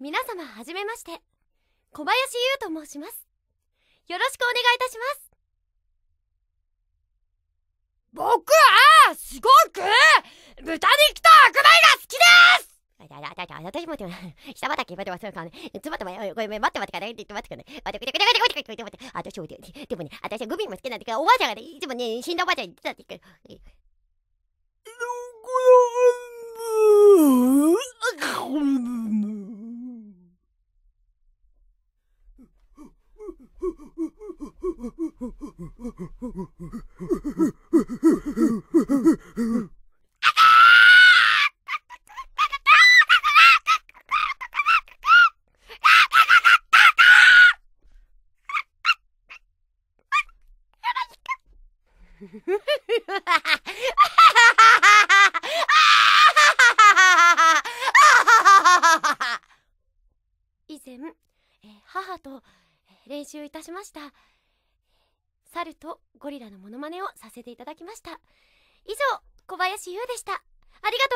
皆様はじめまして小林優と申しますよろしくお願いいたします僕はすごく豚肉と白米が好きですあ、あ、あ、あ、私も、下畑待ってますから ね。ちょっと待って、ごめん、待って待ってからね。待って待ってからね。待って、待って待って待って待って待って。私、でもね、てはグミも好てなんだけど、てばあちゃんてね、いつもね、てんだおばあてゃんに言ってたっててうから。以前、え母と、練習いたしました猿とゴリラのモノマネをさせていただきました以上小林優でしたありが